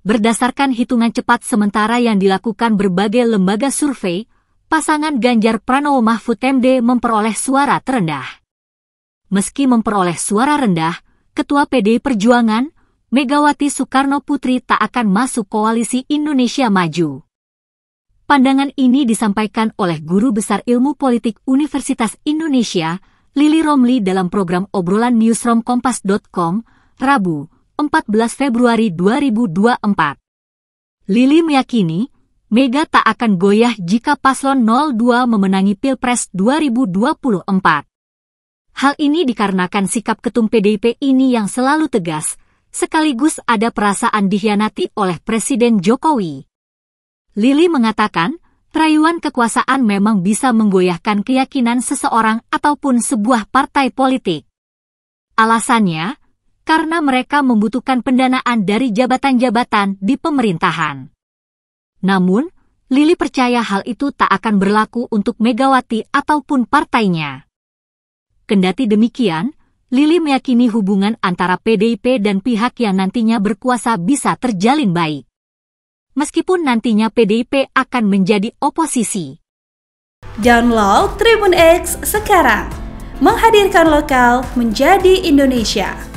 Berdasarkan hitungan cepat sementara yang dilakukan berbagai lembaga survei, pasangan Ganjar Pranowo Mahfud MD memperoleh suara terendah. Meski memperoleh suara rendah, Ketua PDI Perjuangan, Megawati Soekarno Putri tak akan masuk koalisi Indonesia Maju. Pandangan ini disampaikan oleh Guru Besar Ilmu Politik Universitas Indonesia, Lili Romli dalam program obrolan newsroom kompas.com, Rabu, 14 Februari 2024. Lili meyakini, Mega tak akan goyah jika Paslon 02 memenangi Pilpres 2024. Hal ini dikarenakan sikap ketum PDIP ini yang selalu tegas, sekaligus ada perasaan dihianati oleh Presiden Jokowi. Lili mengatakan, rayuan kekuasaan memang bisa menggoyahkan keyakinan seseorang ataupun sebuah partai politik. Alasannya, karena mereka membutuhkan pendanaan dari jabatan-jabatan di pemerintahan. Namun, Lili percaya hal itu tak akan berlaku untuk Megawati ataupun partainya. Kendati demikian, Lili meyakini hubungan antara PDIP dan pihak yang nantinya berkuasa bisa terjalin baik. Meskipun nantinya PDIP akan menjadi oposisi. Download Tribun X sekarang. Menghadirkan lokal menjadi Indonesia.